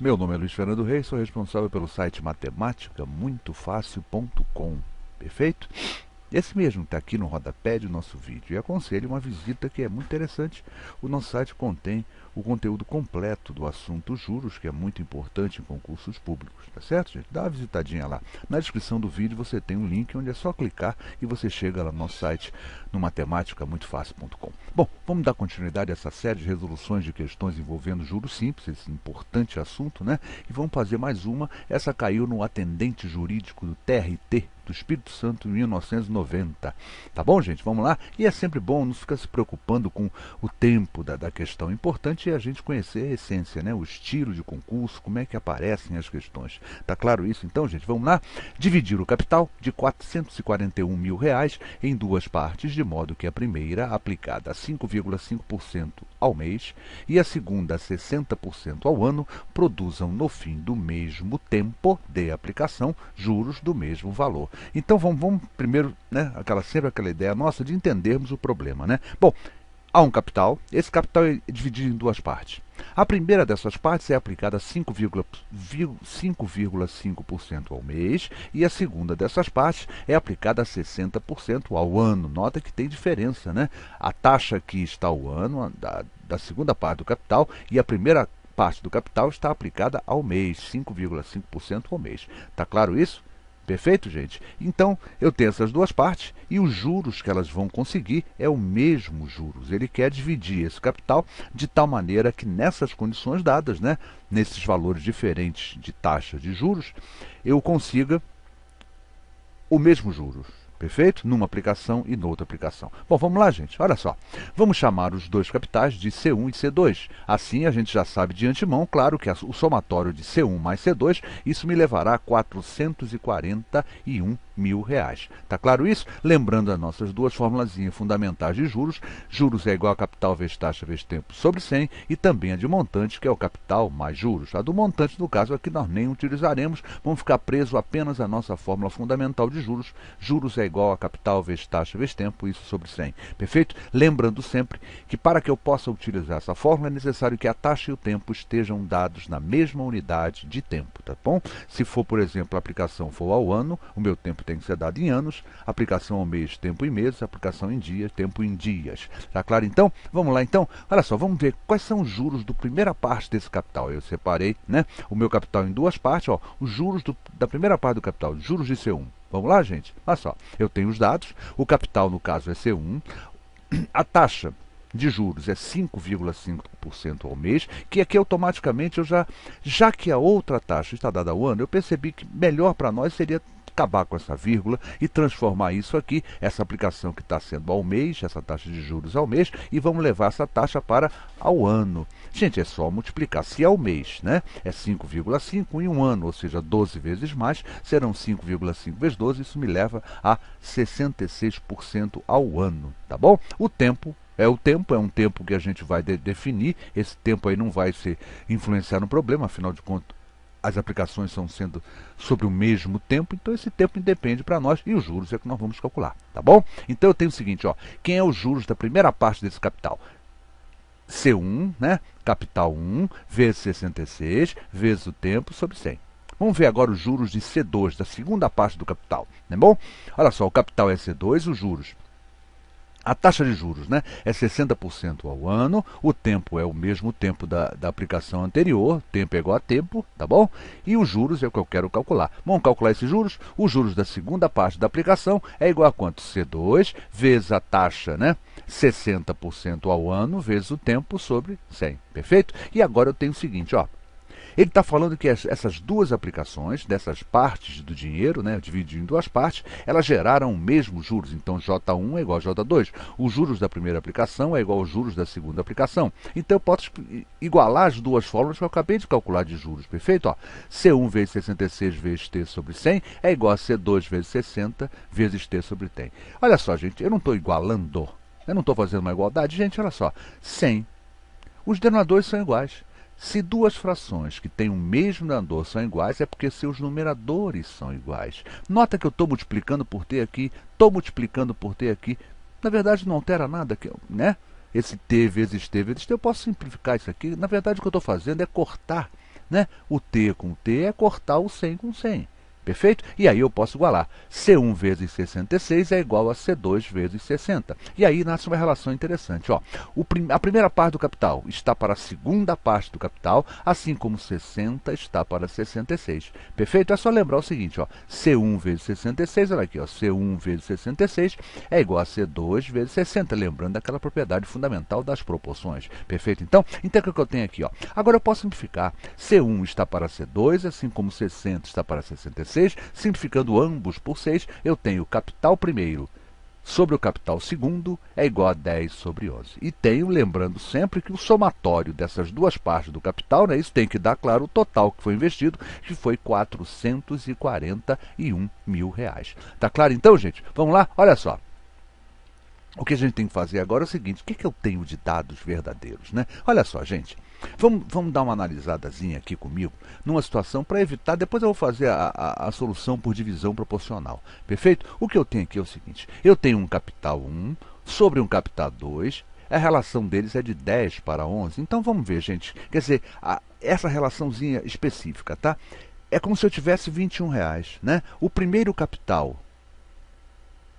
Meu nome é Luiz Fernando Reis, sou responsável pelo site matemática-muito-fácil.com. Perfeito? Esse mesmo está aqui no rodapé do nosso vídeo e aconselho uma visita que é muito interessante. O nosso site contém o conteúdo completo do assunto juros, que é muito importante em concursos públicos, tá certo, gente? Dá uma visitadinha lá. Na descrição do vídeo você tem um link onde é só clicar e você chega lá no nosso site no matemáticamuitofácil.com. Bom, vamos dar continuidade a essa série de resoluções de questões envolvendo juros simples, esse importante assunto, né? E vamos fazer mais uma. Essa caiu no atendente jurídico do TRT do Espírito Santo em 1990. Tá bom, gente? Vamos lá? E é sempre bom não ficar se preocupando com o tempo da, da questão. O é importante é a gente conhecer a essência, né? O estilo de concurso, como é que aparecem as questões. Tá claro isso? Então, gente, vamos lá? Dividir o capital de 441 mil reais em duas partes, de modo que a primeira aplicada a 5,5% ao mês e a segunda a 60% ao ano produzam no fim do mesmo tempo de aplicação juros do mesmo valor. Então vamos, vamos primeiro, né, aquela, sempre aquela ideia nossa de entendermos o problema. Né? Bom, há um capital, esse capital é dividido em duas partes. A primeira dessas partes é aplicada a 5,5% ao mês e a segunda dessas partes é aplicada a 60% ao ano. Nota que tem diferença, né? A taxa que está o ano, da, da segunda parte do capital, e a primeira parte do capital está aplicada ao mês, 5,5% ao mês. Está claro isso? Perfeito, gente? Então, eu tenho essas duas partes e os juros que elas vão conseguir é o mesmo juros. Ele quer dividir esse capital de tal maneira que nessas condições dadas, né, nesses valores diferentes de taxas de juros, eu consiga o mesmo juros. Perfeito? Numa aplicação e noutra aplicação. Bom, vamos lá, gente. Olha só. Vamos chamar os dois capitais de C1 e C2. Assim, a gente já sabe de antemão, claro, que o somatório de C1 mais C2, isso me levará a 441 mil reais. Tá claro isso? Lembrando as nossas duas formulazinhas fundamentais de juros, juros é igual a capital vezes taxa vezes tempo sobre 100 e também a de montante, que é o capital mais juros. A do montante, no caso, aqui nós nem utilizaremos, vamos ficar preso apenas à nossa fórmula fundamental de juros, juros é igual a capital vezes taxa vezes tempo, isso sobre 100. Perfeito? Lembrando sempre que para que eu possa utilizar essa fórmula é necessário que a taxa e o tempo estejam dados na mesma unidade de tempo, tá bom? Se for, por exemplo, a aplicação for ao ano, o meu tempo que tem que ser dado em anos, aplicação ao mês, tempo em meses, aplicação em dias, tempo em dias. Tá claro então? Vamos lá então. Olha só, vamos ver quais são os juros do primeira parte desse capital. Eu separei, né, o meu capital em duas partes, ó, os juros do, da primeira parte do capital, juros de C1. Vamos lá, gente? Olha só, eu tenho os dados, o capital no caso é C1, a taxa de juros é 5,5% ao mês, que aqui automaticamente eu já, já que a outra taxa está dada ao ano, eu percebi que melhor para nós seria acabar com essa vírgula e transformar isso aqui, essa aplicação que está sendo ao mês, essa taxa de juros ao mês, e vamos levar essa taxa para ao ano. Gente, é só multiplicar. Se é ao mês né, é 5,5 em um ano, ou seja, 12 vezes mais, serão 5,5 vezes 12, isso me leva a 66% ao ano, tá bom? O tempo é o tempo, é um tempo que a gente vai de definir. Esse tempo aí não vai se influenciar no problema, afinal de contas, as aplicações são sendo sobre o mesmo tempo, então esse tempo independe para nós e os juros é que nós vamos calcular, tá bom? Então eu tenho o seguinte, ó, quem é os juros da primeira parte desse capital? C1, né? Capital 1 vezes 66 vezes o tempo sobre 100. Vamos ver agora os juros de C2, da segunda parte do capital, né bom? Olha só, o capital é C2, os juros a taxa de juros né, é 60% ao ano, o tempo é o mesmo tempo da, da aplicação anterior, tempo é igual a tempo, tá bom? E os juros é o que eu quero calcular. Vamos calcular esses juros? Os juros da segunda parte da aplicação é igual a quanto? C2 vezes a taxa, né? 60% ao ano vezes o tempo sobre 100, perfeito? E agora eu tenho o seguinte, ó. Ele está falando que essas duas aplicações, dessas partes do dinheiro, né, dividido em duas partes, elas geraram o mesmo juros. Então J1 é igual a J2. Os juros da primeira aplicação é igual aos juros da segunda aplicação. Então eu posso igualar as duas fórmulas que eu acabei de calcular de juros, perfeito? Ó, C1 vezes 66 vezes T sobre 100 é igual a C2 vezes 60 vezes T sobre 100. Olha só, gente, eu não estou igualando. Eu não estou fazendo uma igualdade. Gente, olha só. 100. Os denominadores são iguais. Se duas frações que têm o mesmo numerador são iguais, é porque seus numeradores são iguais. Nota que eu estou multiplicando por t aqui, estou multiplicando por t aqui. Na verdade, não altera nada, né? Esse t vezes t vezes t, eu posso simplificar isso aqui. Na verdade, o que eu estou fazendo é cortar né? o t com t, é cortar o 100 com 100. Perfeito? E aí eu posso igualar. C1 vezes 66 é igual a C2 vezes 60. E aí nasce uma relação interessante. Ó. Prim a primeira parte do capital está para a segunda parte do capital, assim como 60 está para 66. Perfeito? É só lembrar o seguinte: ó. C1 vezes 66, olha aqui, ó. C1 vezes 66 é igual a C2 vezes 60. Lembrando daquela propriedade fundamental das proporções. Perfeito? Então, então o que eu tenho aqui? Ó. Agora eu posso simplificar. C1 está para C2, assim como 60 está para 66. 6, simplificando ambos por 6, eu tenho capital primeiro sobre o capital segundo é igual a 10 sobre 11. E tenho, lembrando sempre, que o somatório dessas duas partes do capital, né, isso tem que dar, claro, o total que foi investido, que foi 441 mil reais. Tá claro então, gente? Vamos lá? Olha só. O que a gente tem que fazer agora é o seguinte, o que, é que eu tenho de dados verdadeiros? Né? Olha só, gente. Vamos, vamos dar uma analisadazinha aqui comigo numa situação para evitar. Depois eu vou fazer a, a, a solução por divisão proporcional. Perfeito? O que eu tenho aqui é o seguinte: eu tenho um capital 1 sobre um capital 2. A relação deles é de 10 para 11. Então vamos ver, gente. Quer dizer, a, essa relaçãozinha específica, tá? É como se eu tivesse 21 reais, né? O primeiro capital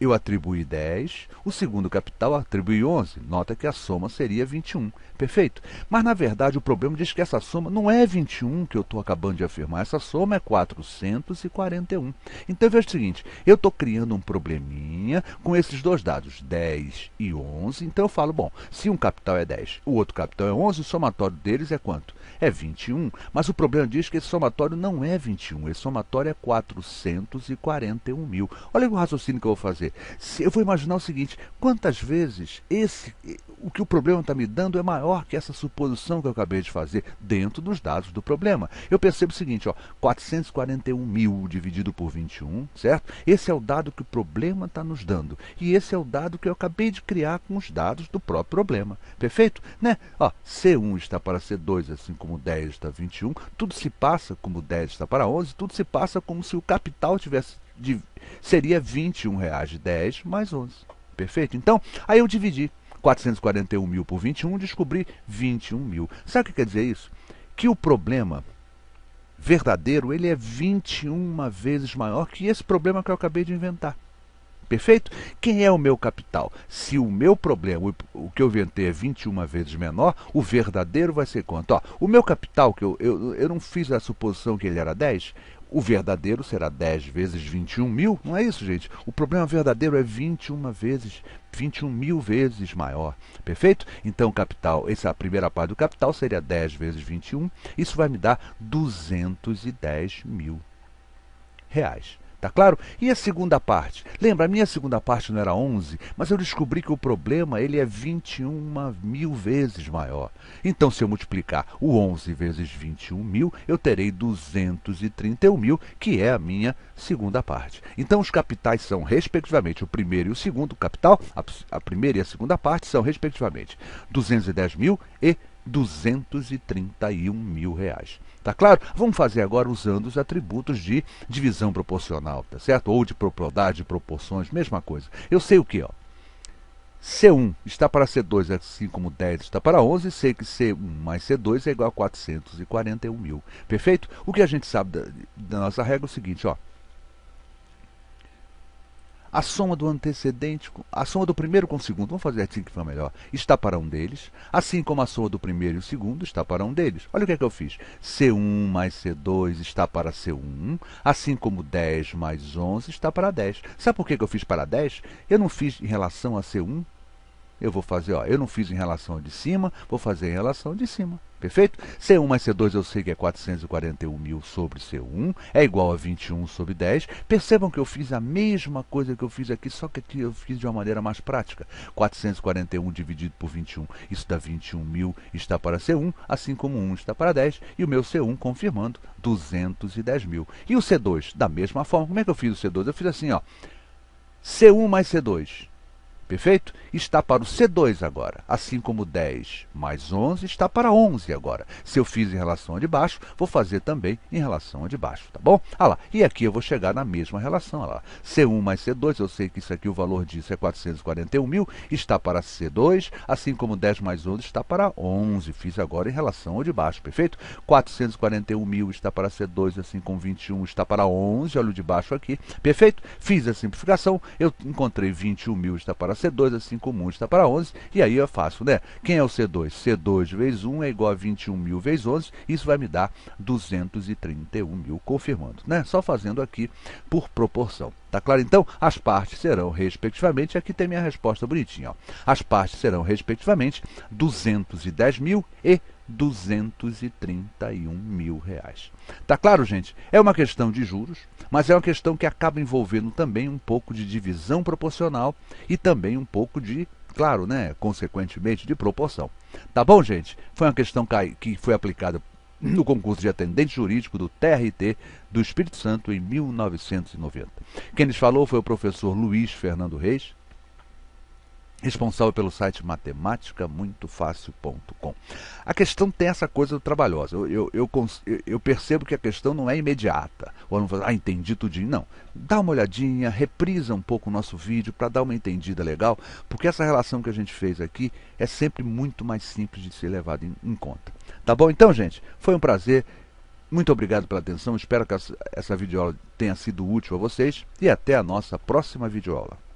eu atribuí 10, o segundo capital atribui 11. Nota que a soma seria 21. Perfeito? Mas, na verdade, o problema diz que essa soma não é 21 que eu estou acabando de afirmar. Essa soma é 441. Então, veja o seguinte. Eu estou criando um probleminha com esses dois dados, 10 e 11. Então, eu falo, bom, se um capital é 10, o outro capital é 11, o somatório deles é quanto? é 21. Mas o problema diz que esse somatório não é 21, esse somatório é 441 mil. Olha o raciocínio que eu vou fazer. eu vou imaginar o seguinte: quantas vezes esse, o que o problema está me dando é maior que essa suposição que eu acabei de fazer dentro dos dados do problema? Eu percebo o seguinte: ó, 441 mil dividido por 21, certo? Esse é o dado que o problema está nos dando. E esse é o dado que eu acabei de criar com os dados do próprio problema. Perfeito? Né? Ó, C1 está para C2, assim como como 10 está 21, tudo se passa como 10 está para 11, tudo se passa como se o capital tivesse de, seria 21 reais de 10 mais 11. Perfeito? Então, aí eu dividi 441 mil por 21, descobri 21 mil. Sabe o que quer dizer isso? Que o problema verdadeiro, ele é 21 vezes maior que esse problema que eu acabei de inventar. Perfeito? Quem é o meu capital? Se o meu problema, o que eu ventei é 21 vezes menor, o verdadeiro vai ser quanto? Ó, o meu capital, que eu, eu, eu não fiz a suposição que ele era 10, o verdadeiro será 10 vezes 21 mil? Não é isso, gente. O problema verdadeiro é 21 vezes, 21 mil vezes maior. Perfeito? Então, capital, essa é primeira parte do capital seria 10 vezes 21. Isso vai me dar 210 mil reais. Tá claro? E a segunda parte? Lembra, a minha segunda parte não era 11, mas eu descobri que o problema ele é 21 mil vezes maior. Então, se eu multiplicar o 11 vezes 21 mil, eu terei 231 mil, que é a minha segunda parte. Então, os capitais são, respectivamente, o primeiro e o segundo capital, a, a primeira e a segunda parte são, respectivamente, 210 mil e 231 mil reais. Tá claro? Vamos fazer agora usando os atributos de divisão proporcional, tá certo? Ou de propriedade, de proporções, mesma coisa. Eu sei o que, ó. C1 está para C2, assim como 10 está para 11, sei que C1 mais C2 é igual a 441 mil. Perfeito? O que a gente sabe da, da nossa regra é o seguinte, ó. A soma do antecedente, a soma do primeiro com o segundo, vamos fazer assim que for melhor, está para um deles, assim como a soma do primeiro e o segundo está para um deles. Olha o que é que eu fiz. C1 mais C2 está para C1, assim como 10 mais 11 está para 10. Sabe por que eu fiz para 10? Eu não fiz em relação a C1. Eu vou fazer, ó, eu não fiz em relação de cima, vou fazer em relação de cima. Perfeito? C1 mais C2 eu sei que é 441 mil sobre C1, é igual a 21 sobre 10. Percebam que eu fiz a mesma coisa que eu fiz aqui, só que aqui eu fiz de uma maneira mais prática. 441 dividido por 21, isso dá 21 mil, está para C1, assim como 1 está para 10, e o meu C1, confirmando, 210 mil. E o C2, da mesma forma, como é que eu fiz o C2? Eu fiz assim, ó, C1 mais C2 Perfeito? Está para o C2 agora, assim como 10 mais 11 está para 11 agora. Se eu fiz em relação a de baixo, vou fazer também em relação a de baixo, tá bom? Ah lá, e aqui eu vou chegar na mesma relação, ah lá. C1 mais C2, eu sei que isso aqui, o valor disso é 441 mil, está para C2, assim como 10 mais 11 está para 11, fiz agora em relação ao de baixo, perfeito? 441 mil está para C2, assim como 21 está para 11, olha o de baixo aqui, perfeito? Fiz a simplificação, eu encontrei 21 mil está para C2 assim comum está para 11, e aí é fácil, né? Quem é o C2? C2 vezes 1 é igual a 21 mil vezes 11, isso vai me dar 231 mil, confirmando, né? Só fazendo aqui por proporção. Tá claro? Então, as partes serão, respectivamente, aqui tem minha resposta bonitinha, ó. As partes serão, respectivamente, 210 mil e 231 mil reais. Tá claro, gente? É uma questão de juros, mas é uma questão que acaba envolvendo também um pouco de divisão proporcional e também um pouco de, claro, né, consequentemente, de proporção. Tá bom, gente? Foi uma questão que foi aplicada no concurso de atendente jurídico do TRT do Espírito Santo em 1990. Quem lhes falou foi o professor Luiz Fernando Reis responsável pelo site matemáticamuitofácil.com. A questão tem essa coisa do trabalhosa. Eu, eu, eu, eu, percebo que a questão não é imediata. Ou não ah, entendi tudinho. Não. Dá uma olhadinha, reprisa um pouco o nosso vídeo para dar uma entendida legal, porque essa relação que a gente fez aqui é sempre muito mais simples de ser levada em, em conta. Tá bom? Então, gente, foi um prazer. Muito obrigado pela atenção. Espero que essa, essa videoaula tenha sido útil a vocês e até a nossa próxima videoaula.